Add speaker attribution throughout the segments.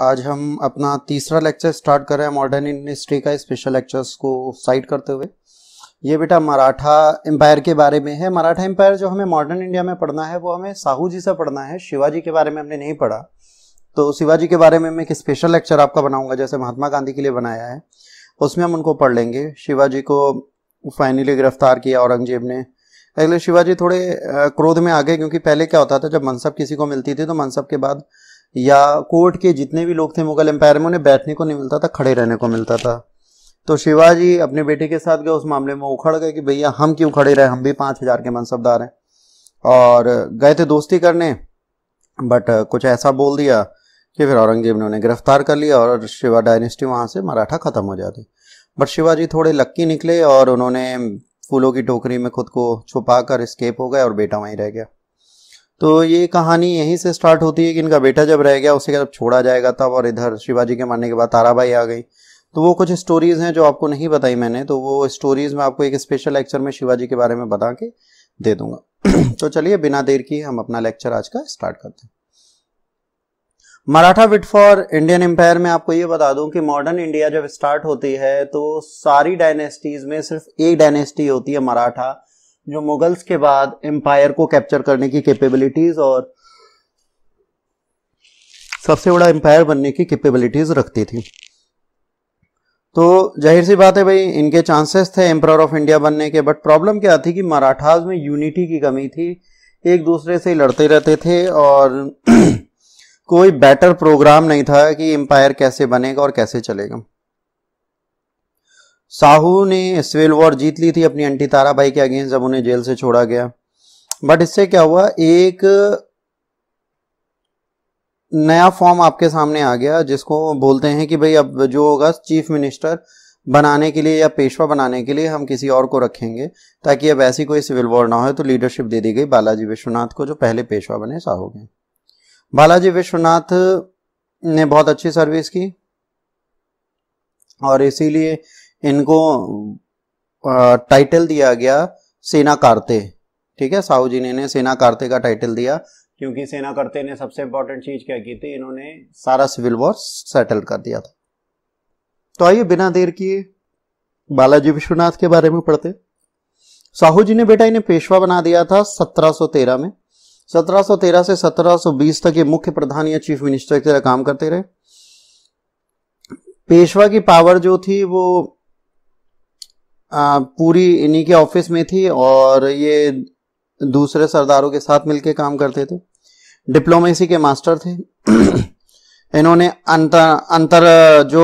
Speaker 1: आज हम अपना तीसरा लेक्चर स्टार्ट कर रहे हैं मॉडर्न हिस्ट्री का स्पेशल लेक्चर्स को साइड करते हुए ये बेटा मराठा एम्पायर के बारे में है मराठा एम्पायर जो हमें मॉडर्न इंडिया में पढ़ना है वो हमें साहू जी से पढ़ना है शिवाजी के बारे में हमने नहीं पढ़ा तो शिवाजी के बारे में मैं एक स्पेशल लेक्चर आपका बनाऊंगा जैसे महात्मा गांधी के लिए बनाया है उसमें हम उनको पढ़ लेंगे शिवाजी को फाइनली गिरफ्तार किया औरंगजेब ने अगले शिवाजी थोड़े क्रोध में आ गए क्योंकि पहले क्या होता था जब मनसब किसी को मिलती थी तो मनसब के बाद या कोर्ट के जितने भी लोग थे मुगल एम्पायर में उन्हें बैठने को नहीं मिलता था खड़े रहने को मिलता था तो शिवाजी अपने बेटे के साथ गए उस मामले में उखड़ गए कि भैया हम क्यों खड़े रहे हम भी पाँच हज़ार के मनसबदार हैं और गए थे दोस्ती करने बट कुछ ऐसा बोल दिया कि फिर औरंगजेब ने उन्हें गिरफ्तार कर लिया और शिवा डायनेस्टी वहाँ से मराठा ख़त्म हो जाती बट शिवाजी थोड़े लक्की निकले और उन्होंने फूलों की टोकरी में खुद को छुपा कर स्केप हो गए और बेटा वहीं रह गया तो ये कहानी यहीं से स्टार्ट होती है कि इनका बेटा जब रह गया उसे जब छोड़ा जाएगा तब और इधर शिवाजी के मरने के बाद ताराबाई आ गई तो वो कुछ स्टोरीज़ हैं जो आपको नहीं बताई मैंने तो वो स्टोरीज़ मैं आपको एक स्पेशल लेक्चर में शिवाजी के बारे में बता के दे दूंगा तो चलिए बिना देर की हम अपना लेक्चर आज का स्टार्ट करते हैं Maratha bid for Indian empire में आपको ये बता दूं कि मॉडर्न इंडिया जब स्टार्ट होती है तो सारी डायनेस्टीज में सिर्फ एक डायनेस्टी होती है मराठा जो मुगल्स के बाद एम्पायर को कैप्चर करने की कैपेबिलिटीज और सबसे बड़ा एम्पायर बनने की कैपेबिलिटीज रखती थी तो जाहिर सी बात है भाई इनके चांसेस थे एम्पायर ऑफ इंडिया बनने के बट प्रॉब्लम क्या थी कि मराठाज में यूनिटी की कमी थी एक दूसरे से लड़ते रहते थे और कोई बेटर प्रोग्राम नहीं था कि एम्पायर कैसे बनेगा और कैसे चलेगा साहू ने सिविल वॉर जीत ली थी अपनी अंटी ताराबाई के अगेंस्ट जब उन्हें जेल से छोड़ा गया बट इससे क्या हुआ एक नया फॉर्म आपके सामने आ गया जिसको बोलते हैं कि भाई अब जो होगा चीफ मिनिस्टर बनाने के लिए या पेशवा बनाने के लिए हम किसी और को रखेंगे ताकि अब ऐसी कोई सिविल वॉर ना हो तो लीडरशिप दे दी गई बालाजी विश्वनाथ को जो पहले पेशवा बने साहू के बालाजी विश्वनाथ ने बहुत अच्छी सर्विस की और इसीलिए इनको टाइटल दिया गया सेना कार्ते ठीक है साहू जी ने इन्हें सेना कार्ते का टाइटल दिया क्योंकि सेना करते ने सबसे इंपॉर्टेंट चीज क्या की थी इन्होंने सारा सिविल वॉर सेटल कर दिया था तो आइए बिना देर किए बालाजी विश्वनाथ के बारे में पढ़ते साहू जी ने बेटा इन्हें पेशवा बना दिया था 1713 में 1713 से 1720 तक ये मुख्य प्रधान या चीफ मिनिस्टर की तरह काम करते रहे पेशवा की पावर जो थी वो पूरी इन्हीं के ऑफिस में थी और ये दूसरे सरदारों के साथ मिलकर काम करते थे डिप्लोमेसी के मास्टर थे इन्होंने अंतर अंतर जो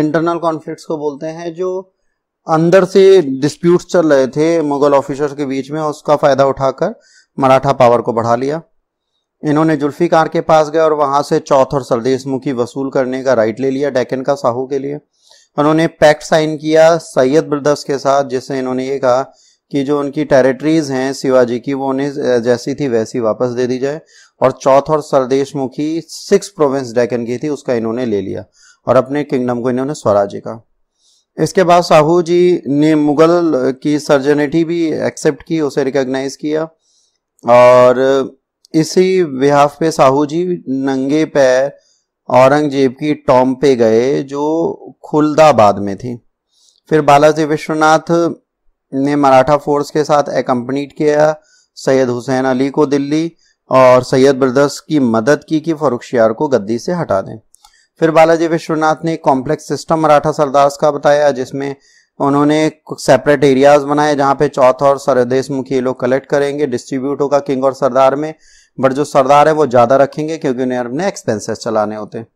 Speaker 1: इंटरनल कॉन्फ्लिक्ट्स को बोलते हैं जो अंदर से डिस्प्यूट्स चल रहे थे मुगल ऑफिसर्स के बीच में उसका फायदा उठाकर मराठा पावर को बढ़ा लिया इन्होंने जुल्फीकार के पास गए और वहां से चौथ और सरदेश मुखी वसूल करने का राइट ले लिया डेकन का साहू के लिए उन्होंने पैक्ट साइन किया सैयद ब्रदर्स के साथ जिससे इन्होंने ये कहा कि जो उनकी टेरिटरीज हैं शिवाजी की वो उन्हें जैसी थी वैसी वापस दे दी जाए और चौथ और सरदेश मुखी सिक्स प्रोविंस डेकन की थी उसका इन्होंने ले लिया और अपने किंगडम को इन्होंने स्वराज्य का इसके बाद साहू जी ने मुगल की सर्जनिटी भी एक्सेप्ट की उसे रिकॉग्नाइज किया और इसी बिहाफ पे साहू जी नंगे पैर औरंगजेब की टॉम पे गए जो खुलदाबाद में थी फिर बालाजी विश्वनाथ ने मराठा फोर्स के साथ एकम्पनीट किया सैयद हुसैन अली को दिल्ली और सैयद ब्रदर्स की मदद की कि फरुखशियार को गद्दी से हटा दें फिर बालाजी विश्वनाथ ने कॉम्प्लेक्स सिस्टम मराठा सरदार्स का बताया जिसमें उन्होंने सेपरेट एरियाज बनाए जहाँ पे चौथ और सरदेश मुखी लोग कलेक्ट करेंगे डिस्ट्रीब्यूट होगा किंग और सरदार में बट जो सरदार है वो ज्यादा रखेंगे क्योंकि उन्हें अपने एक्सपेंसेस चलाने होते हैं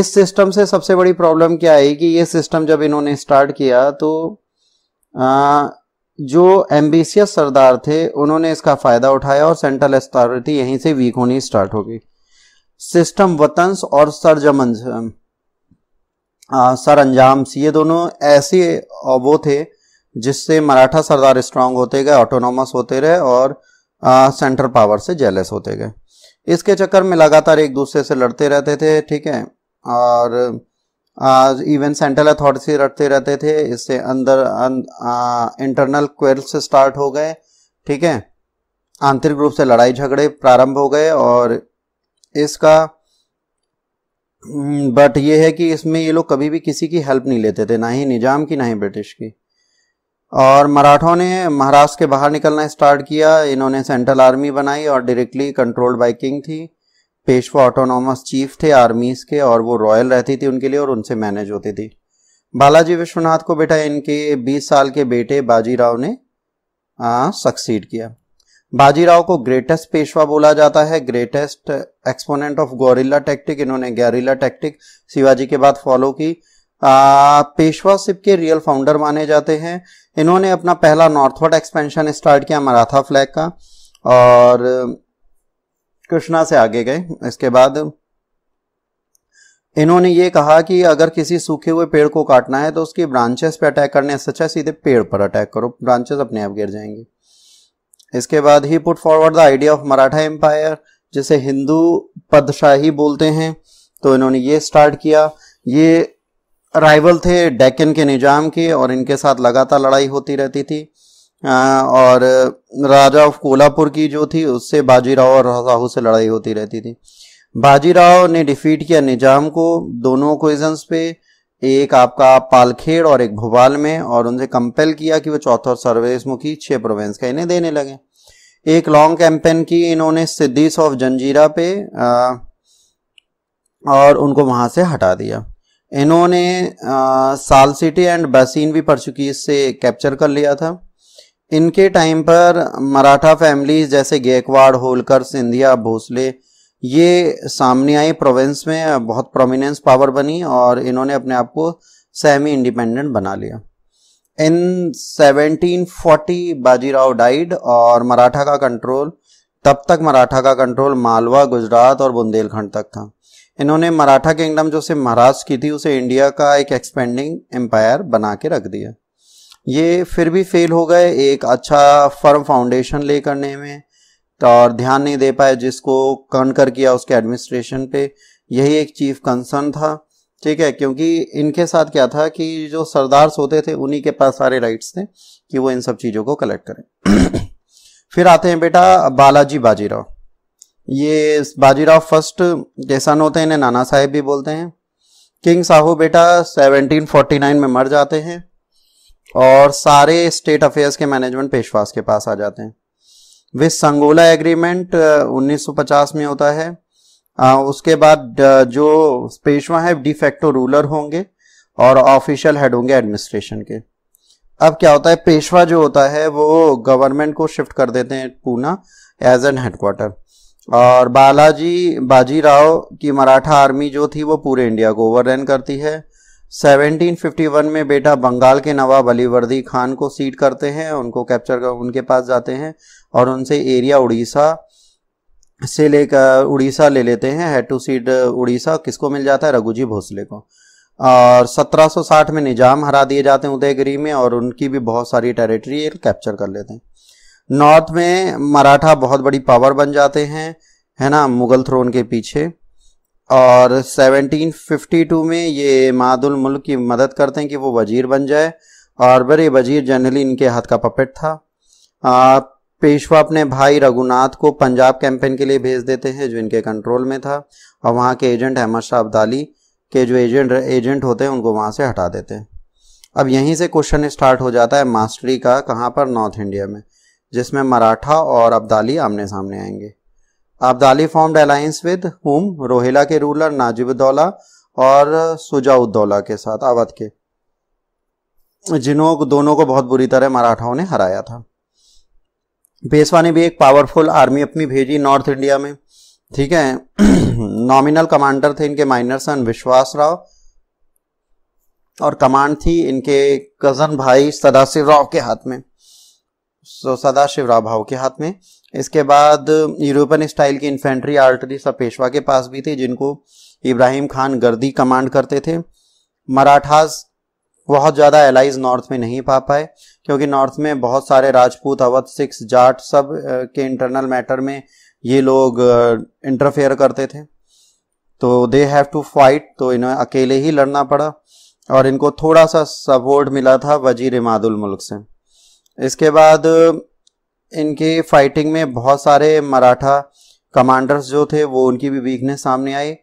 Speaker 1: इस सिस्टम से सबसे बड़ी प्रॉब्लम क्या आई कि ये सिस्टम जब इन्होंने स्टार्ट किया तो आ, जो एम्बिशियस सरदार थे उन्होंने इसका फायदा उठाया और सेंट्रल अथॉरिटी यहीं से वीक होनी स्टार्ट हो गई सिस्टम वतंस और सरजमंज सरअंजाम्स ये दोनों ऐसे वो थे जिससे मराठा सरदार स्ट्रांग होते गए ऑटोनोमस होते रहे और सेंट्रल पावर से जेलस होते गए इसके चक्कर में लगातार एक दूसरे से लड़ते रहते थे ठीक है और इवन सेंट्रल अथॉरिटी लड़ते रहते थे इससे अंदर अं, आ, इंटरनल क्वेल्स स्टार्ट हो गए ठीक है आंतरिक रूप से लड़ाई झगड़े प्रारंभ हो गए और इसका बट हम्म, ये है कि इसमें ये लोग कभी भी किसी की हेल्प नहीं लेते थे ना ही निजाम की ना ही ब्रिटिश की और मराठों ने महाराष्ट्र के बाहर निकलना स्टार्ट किया इन्होंने सेंट्रल आर्मी बनाई और डायरेक्टली कंट्रोल्ड बाई किंग थी पेशवा ऑटोनोमस चीफ थे आर्मीज के और वो रॉयल रहती थी उनके लिए और उनसे मैनेज होती थी बालाजी विश्वनाथ को बेटा इनके 20 साल के बेटे बाजीराव ने सक्सीड किया बाजीराव को ग्रेटेस्ट पेशवा बोला जाता है greatest exponent of guerrilla tactic इन्होंने गैरिला टैक्टिक शिवाजी के बाद फॉलो की पेशवा सिप के रियल फाउंडर माने जाते हैं इन्होंने अपना पहला नॉर्थवर्ड एक्सपेंशन स्टार्ट किया मराठा फ्लैग का और कृष्णा से आगे गए इसके बाद इन्होंने ये कहा कि अगर किसी सूखे हुए पेड़ को काटना है तो उसकी ब्रांचेस पे अटैक करने से अच्छा सीधे पेड़ पर अटैक करो ब्रांचेस अपने आप गिर जाएंगे इसके बाद ही put forward the idea of Maratha empire जिसे हिंदू पदशाही बोलते हैं तो इन्होंने ये स्टार्ट किया ये राइवल थे डेकन के निज़ाम के और इनके साथ लगातार लड़ाई होती रहती थी और राजा ऑफ कोल्हापुर की जो थी उससे बाजीराव और साहू से लड़ाई होती रहती थी बाजीराव ने डिफीट किया निजाम को दोनों क्वेश्चंस पे एक आपका पालखेड़ और एक भोपाल में और उनसे कंपेल किया कि वो चौथा और मुखी छह प्रोविंस का इन्हें देने लगे एक लॉन्ग कैंपेन की इन्होंने सिद्धिस ऑफ जंजीरा पे आ, और उनको वहां से हटा दिया इन्होंने साल सिटी एंड बसीन भी पर्चुगीज से कैप्चर कर लिया था इनके टाइम पर मराठा फैमिलीज जैसे गेकवाड़ होलकर सिंधिया भोसले ये सामने आई प्रोविंस में बहुत प्रोमिनेंस पावर बनी और इन्होंने अपने आप को सेमी इंडिपेंडेंट बना लिया इन 1740 बाजीराव डाइड और मराठा का कंट्रोल तब तक मराठा का कंट्रोल मालवा गुजरात और बुंदेलखंड तक था इन्होंने मराठा किंगडम जो से महाराष्ट्र की थी उसे इंडिया का एक एक्सपेंडिंग एम्पायर बना के रख दिया ये फिर भी फेल हो गए एक अच्छा फर्म फाउंडेशन ले करने में तो और ध्यान नहीं दे पाए जिसको कर किया उसके एडमिनिस्ट्रेशन पे यही एक चीफ कंसर्न था ठीक है क्योंकि इनके साथ क्या था कि जो सरदार होते थे उन्हीं के पास सारे राइट्स थे कि वो इन सब चीज़ों को कलेक्ट करें फिर आते हैं बेटा बालाजी बाजीराव ये बाजीराव फर्स्ट किसान होते हैं इन्हें नाना साहेब भी बोलते हैं किंग साहू बेटा 1749 में मर जाते हैं और सारे स्टेट अफेयर्स के मैनेजमेंट पेशवास के पास आ जाते हैं विस संगोला एग्रीमेंट 1950 में होता है आ, उसके बाद uh, जो पेशवा है डिफेक्टो रूलर होंगे और ऑफिशियल हेड होंगे एडमिनिस्ट्रेशन के अब क्या होता है पेशवा जो होता है वो गवर्नमेंट को शिफ्ट कर देते हैं पूना एज एन हेडक्वार्टर और बालाजी बाजीराव की मराठा आर्मी जो थी वो पूरे इंडिया को ओवररन करती है 1751 में बेटा बंगाल के नवाब अलीवर्दी खान को सीट करते हैं उनको कैप्चर कर उनके पास जाते हैं और उनसे एरिया उड़ीसा से लेकर उड़ीसा ले लेते हैं हेड टू सीट उड़ीसा किसको मिल जाता है रघुजी भोसले को और 1760 में निजाम हरा दिए जाते हैं उदयगिरी में और उनकी भी बहुत सारी टेरिटरी कैप्चर कर लेते हैं नॉर्थ में मराठा बहुत बड़ी पावर बन जाते हैं है ना मुगल थ्रोन के पीछे और 1752 में ये मादुल मुल्क की मदद करते हैं कि वो वजीर बन जाए और बड़े वजीर जनरली इनके हाथ का पपेट था आ, पेशवा अपने भाई रघुनाथ को पंजाब कैंपेन के लिए भेज देते हैं जो इनके कंट्रोल में था और वहाँ के एजेंट अहमद शाह अब्दाली के जो एजेंट एजेंट होते हैं उनको वहाँ से हटा देते हैं अब यहीं से क्वेश्चन स्टार्ट हो जाता है मास्टरी का कहाँ पर नॉर्थ इंडिया में जिसमें मराठा और अब्दाली आमने सामने आएंगे Abdali formed alliance with whom Rohilla के रूलर नाजिबुद्दौला और सुजाउद्दौला के साथ अवध के जिन्हों दोनों को बहुत बुरी तरह मराठाओं ने हराया था पेशवा ने भी एक पावरफुल आर्मी अपनी भेजी नॉर्थ इंडिया में ठीक है नॉमिनल कमांडर थे इनके माइनर सन विश्वास राव और कमांड थी इनके कजन भाई सदाशिव राव के हाथ में सो सदाशिव राव भाव के हाथ में इसके बाद यूरोपियन स्टाइल की इन्फेंट्री आर्टरी सब पेशवा के पास भी थी जिनको इब्राहिम खान गर्दी कमांड करते थे मराठास बहुत ज़्यादा एलाइज नॉर्थ में नहीं पा पाए क्योंकि नॉर्थ में बहुत सारे राजपूत अवध सिक्स जाट सब के इंटरनल मैटर में ये लोग इंटरफेयर करते थे तो दे हैव टू फाइट तो इन्हें अकेले ही लड़ना पड़ा और इनको थोड़ा सा सपोर्ट मिला था वजीर इमादुल मुल्क से इसके बाद इनकी फाइटिंग में बहुत सारे मराठा कमांडर्स जो थे वो उनकी भी वीकनेस सामने आई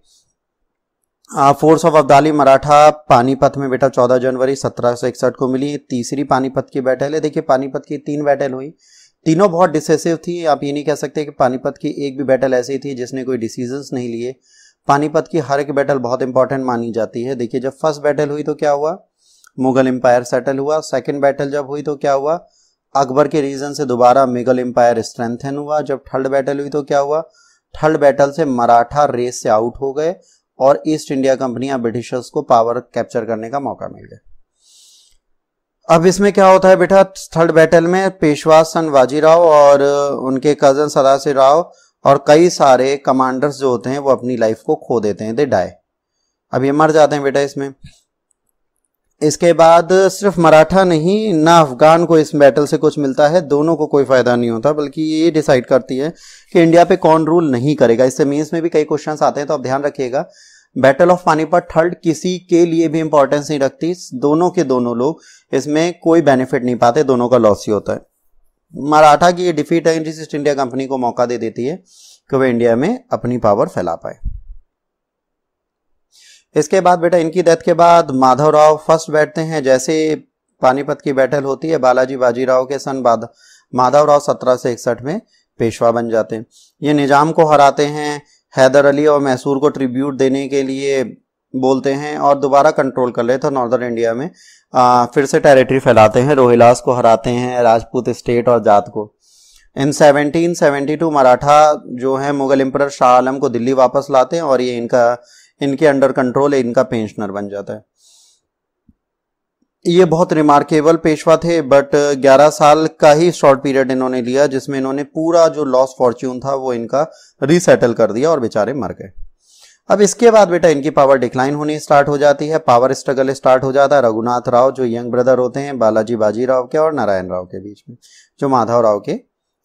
Speaker 1: फोर्स ऑफ अब्दाली मराठा पानीपत में बेटा 14 जनवरी सत्रह को मिली तीसरी पानीपत की बैटल है देखिए पानीपत की तीन बैटल हुई तीनों बहुत डिसेसिव थी आप ये नहीं कह सकते कि पानीपत की एक भी बैटल ऐसी थी जिसने कोई डिसीजंस नहीं लिए पानीपत की हर एक बैटल बहुत इंपॉर्टेंट मानी जाती है देखिए जब फर्स्ट बैटल हुई तो क्या हुआ मुगल एम्पायर सेटल हुआ सेकेंड बैटल जब हुई तो क्या हुआ अकबर के रीजन से दोबारा मुगल एम्पायर स्ट्रेंथन हुआ जब थर्ड बैटल हुई तो क्या हुआ थर्ड बैटल से मराठा रेस से आउट हो गए और ईस्ट इंडिया कंपनी या ब्रिटिशर्स को पावर कैप्चर करने का मौका मिल गया अब इसमें क्या होता है बेटा थर्ड बैटल में पेशवा सन बाजीराव और उनके कजन सदाशिव राव और कई सारे कमांडर्स जो होते हैं वो अपनी लाइफ को खो देते हैं दे डाई अब ये मर जाते हैं बेटा इसमें इसके बाद सिर्फ मराठा नहीं ना अफगान को इस बैटल से कुछ मिलता है दोनों को कोई फायदा नहीं होता बल्कि ये डिसाइड करती है कि इंडिया पे कौन रूल नहीं करेगा इससे मीन्स में भी कई क्वेश्चन आते हैं तो आप ध्यान रखिएगा बैटल ऑफ पानीपत थर्ड किसी के लिए भी इंपॉर्टेंस नहीं रखती दोनों के दोनों लोग इसमें कोई बेनिफिट नहीं पाते दोनों का लॉस ही होता है मराठा की ये डिफीट है ईस्ट इंडिया कंपनी को मौका दे देती है कि वह इंडिया में अपनी पावर फैला पाए इसके बाद बेटा इनकी डेथ के बाद माधव राव फर्स्ट बैठते हैं जैसे पानीपत की बैटल होती है बालाजी बाजीराव के सन बाद माधव राव सत्रह से इकसठ में पेशवा बन जाते हैं ये निजाम को हराते हैं हैदर अली और मैसूर को ट्रिब्यूट देने के लिए बोलते हैं और दोबारा कंट्रोल कर लेते हैं नॉर्दर्न इंडिया में आ, फिर से टेरिटरी फैलाते हैं रोहिलास को हराते हैं राजपूत स्टेट और जात को इन 1772 मराठा जो है मुगल इम्पर शाह आलम को दिल्ली वापस लाते हैं और ये इनका इनके अंडर कंट्रोल इनका पेंशनर बन जाता है ये बहुत रिमार्केबल पेशवा थे बट 11 साल का ही शॉर्ट पीरियड इन्होंने लिया जिसमें इन्होंने पूरा जो लॉस फॉर्च्यून था वो इनका रिसेटल कर दिया और बेचारे मर गए अब इसके बाद बेटा इनकी पावर डिक्लाइन होनी स्टार्ट हो जाती है पावर स्ट्रगल स्टार्ट हो जाता है रघुनाथ राव जो यंग ब्रदर होते हैं बालाजी बाजी राव के और नारायण राव के बीच में जो माधव राव के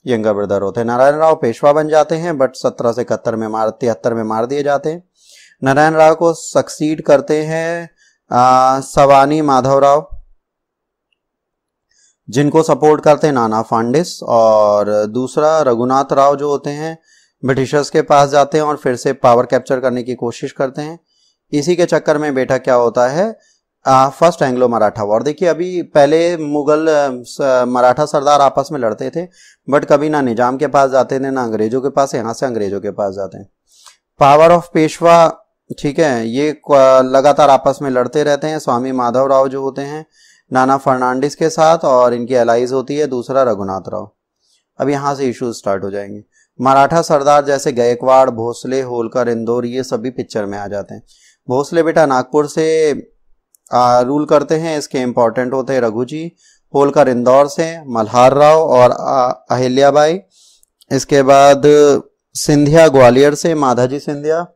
Speaker 1: यंगर ब्रदर होते हैं नारायण राव पेशवा बन जाते हैं बट सत्रह से इकहत्तर में मार तिहत्तर में मार दिए जाते हैं नारायण राव को सक्सीड करते हैं सवानी माधव राव जिनको सपोर्ट करते हैं नाना फांडिस और दूसरा रघुनाथ राव जो होते हैं ब्रिटिशर्स के पास जाते हैं और फिर से पावर कैप्चर करने की कोशिश करते हैं इसी के चक्कर में बेटा क्या होता है आ, फर्स्ट एंग्लो मराठा वॉर देखिए अभी पहले मुगल मराठा सरदार आपस में लड़ते थे बट कभी ना निजाम के पास जाते थे ना अंग्रेजों के पास यहाँ से अंग्रेजों के पास जाते हैं पावर ऑफ पेशवा ठीक है ये लगातार आपस में लड़ते रहते हैं स्वामी माधव राव जो होते हैं नाना फर्नांडिस के साथ और इनकी एलाइज होती है दूसरा रघुनाथ राव अब यहाँ से इश्यूज स्टार्ट हो जाएंगे मराठा सरदार जैसे गायकवाड़ भोसले होलकर इंदौर ये सभी पिक्चर में आ जाते हैं भोसले बेटा नागपुर से आ, रूल करते हैं इसके इम्पोर्टेंट होते हैं रघु जी होलकर इंदौर से मल्हार राव और अहिल्याबाई इसके बाद सिंधिया ग्वालियर से माधाजी सिंधिया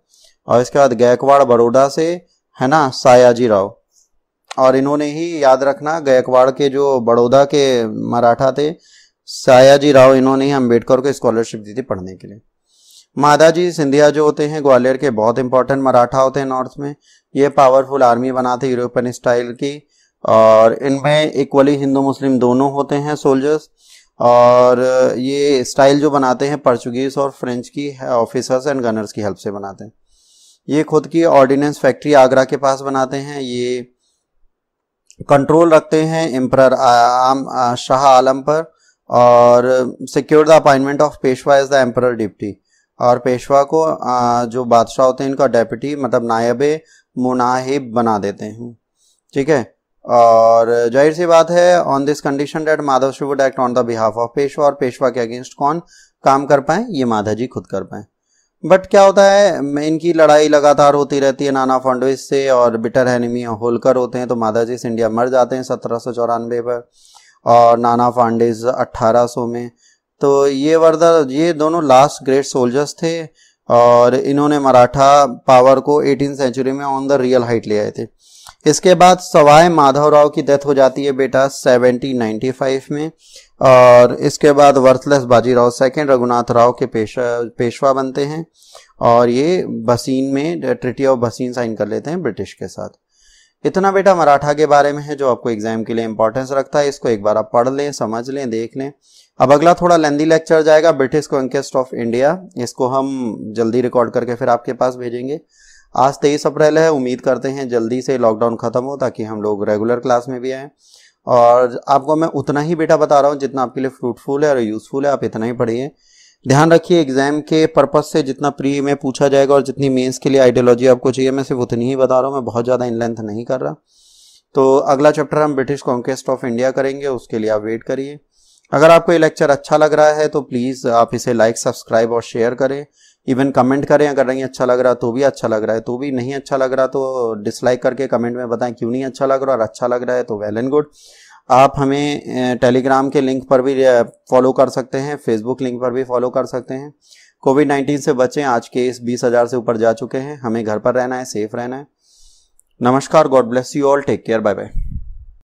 Speaker 1: और इसके बाद गायकवाड़ बड़ोदा से है ना सायाजी राव और इन्होंने ही याद रखना गायकवाड़ के जो बड़ौदा के मराठा थे सायाजी राव इन्होंने ही अम्बेडकर को स्कॉलरशिप दी थी पढ़ने के लिए मादाजी सिंधिया जो होते हैं ग्वालियर के बहुत इंपॉर्टेंट मराठा होते हैं नॉर्थ में ये पावरफुल आर्मी बनाते यूरोपियन स्टाइल की और इनमें इक्वली हिंदू मुस्लिम दोनों होते हैं सोल्जर्स और ये स्टाइल जो बनाते हैं पोर्चुगीज और फ्रेंच की ऑफिसर्स एंड गनर्स की हेल्प से बनाते हैं ये खुद की ऑर्डिनेंस फैक्ट्री आगरा के पास बनाते हैं ये कंट्रोल रखते हैं एम्पर आम शाह आलम पर और secure the appointment of Peshwa as the emperor deputy और पेशवा को आ, जो बादशाह होते हैं इनका डेप्यूटी मतलब नायब मुनाहिब बना देते हैं ठीक है और जाहिर सी बात है on this condition that Madhav Shiv act on the behalf of Peshwa और पेशवा के अगेंस्ट कौन काम कर पाए ये माधव जी खुद कर पाए बट क्या होता है इनकी लड़ाई लगातार होती रहती है नाना फंडविस से और बिटर एनिमी होलकर होते हैं तो माधाजी सिंधिया मर जाते हैं सत्रह पर और नाना फांडिस 1800 में तो ये वर्दा ये दोनों लास्ट ग्रेट सोल्जर्स थे और इन्होंने मराठा पावर को 18 सेंचुरी में ऑन द रियल हाइट ले आए थे इसके बाद सवाए माधवराव की डेथ हो जाती है बेटा 1795 में और इसके बाद वर्थलेस बाजीराव सेकेंड रघुनाथ राव के पेशा पेशवा बनते हैं और ये बसीन में ट्रिटी ऑफ बसीन साइन कर लेते हैं ब्रिटिश के साथ इतना बेटा मराठा के बारे में है जो आपको एग्जाम के लिए इंपॉर्टेंस रखता है इसको एक बार आप पढ़ लें समझ लें देख लें अब अगला थोड़ा लेंदी लेक्चर जाएगा ब्रिटिश कॉन्केस्ट ऑफ इंडिया इसको हम जल्दी रिकॉर्ड करके फिर आपके पास भेजेंगे आज तेईस अप्रैल है उम्मीद करते हैं जल्दी से लॉकडाउन खत्म हो ताकि हम लोग रेगुलर क्लास में भी आए और आपको मैं उतना ही बेटा बता रहा हूँ जितना आपके लिए फ्रूटफुल है और यूज़फुल है आप इतना ही पढ़िए ध्यान रखिए एग्जाम के पर्पज से जितना प्री में पूछा जाएगा और जितनी मेंस के लिए आइडियोलॉजी आपको चाहिए मैं सिर्फ उतनी ही बता रहा हूँ मैं बहुत ज़्यादा इन लेंथ नहीं कर रहा तो अगला चैप्टर हम ब्रिटिश कॉन्क्वेस्ट ऑफ इंडिया करेंगे उसके लिए आप वेट करिए अगर आपको ये लेक्चर अच्छा लग रहा है तो प्लीज़ आप इसे लाइक सब्सक्राइब और शेयर करें इवन कमेंट करें अगर नहीं अच्छा लग रहा तो भी अच्छा लग रहा है तो भी नहीं अच्छा लग रहा तो डिसलाइक करके कमेंट में बताएं क्यों नहीं अच्छा लग रहा और अच्छा लग रहा है तो वेल एंड गुड आप हमें टेलीग्राम के लिंक पर भी फॉलो कर सकते हैं फेसबुक लिंक पर भी फॉलो कर सकते हैं कोविड नाइन्टीन से बचें आज इस बीस हज़ार से ऊपर जा चुके हैं हमें घर पर रहना है सेफ रहना है नमस्कार God bless you all take care bye bye